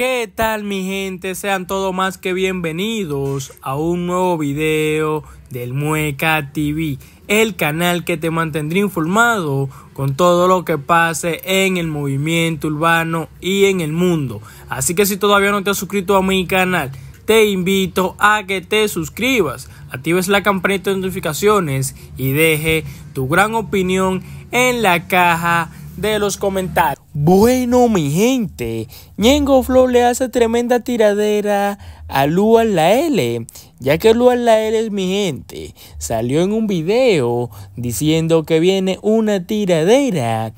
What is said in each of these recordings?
¿Qué tal mi gente? Sean todos más que bienvenidos a un nuevo video del Mueca TV, el canal que te mantendrá informado con todo lo que pase en el movimiento urbano y en el mundo. Así que si todavía no te has suscrito a mi canal, te invito a que te suscribas, actives la campanita de notificaciones y deje tu gran opinión en la caja de los comentarios. Bueno, mi gente, Ñengo Flow le hace tremenda tiradera a Lua La L, ya que Lua La L es mi gente. Salió en un video diciendo que viene una tiradera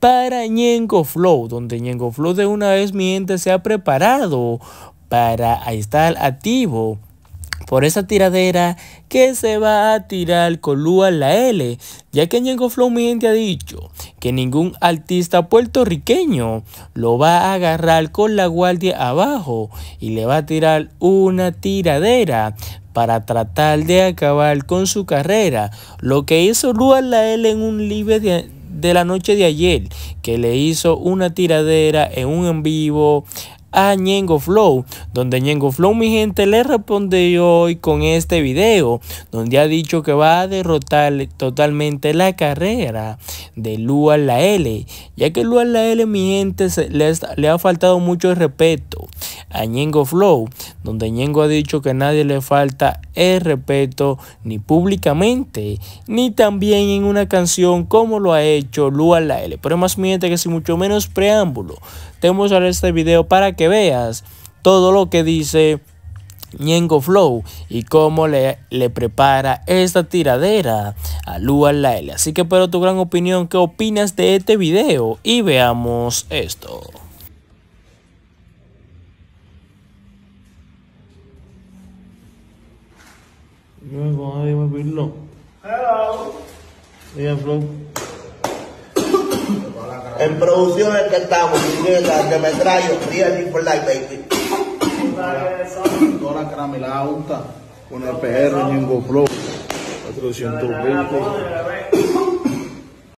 para Ñengo Flow, donde Ñengo Flow de una vez mi gente se ha preparado para estar activo por esa tiradera que se va a tirar con Lua la L, ya que Ñengo Mindy ha dicho que ningún artista puertorriqueño lo va a agarrar con la guardia abajo y le va a tirar una tiradera para tratar de acabar con su carrera, lo que hizo Lua la L en un live de, de la noche de ayer, que le hizo una tiradera en un en vivo a Ñengo Flow, donde Ñengo Flow, mi gente, le responde hoy con este video, donde ha dicho que va a derrotar totalmente la carrera de Lua La L, ya que Lua La L, mi gente, le ha faltado mucho respeto a Ñengo Flow, donde Ñengo ha dicho que nadie le falta el respeto ni públicamente, ni también en una canción como lo ha hecho Lua L. Pero más miente que si mucho menos preámbulo, te voy a este video para que veas todo lo que dice Ñengo Flow y cómo le, le, prepara esta tiradera a Lua L. Así que espero tu gran opinión, qué opinas de este video y veamos esto. Yo con nadie me pirlo. Hello. Mira, Flow. En producción es que estamos, chiquita, que me traigo, Real for Life, baby. Toda la caramelada gusta con el PR, Ningo Flow, 420.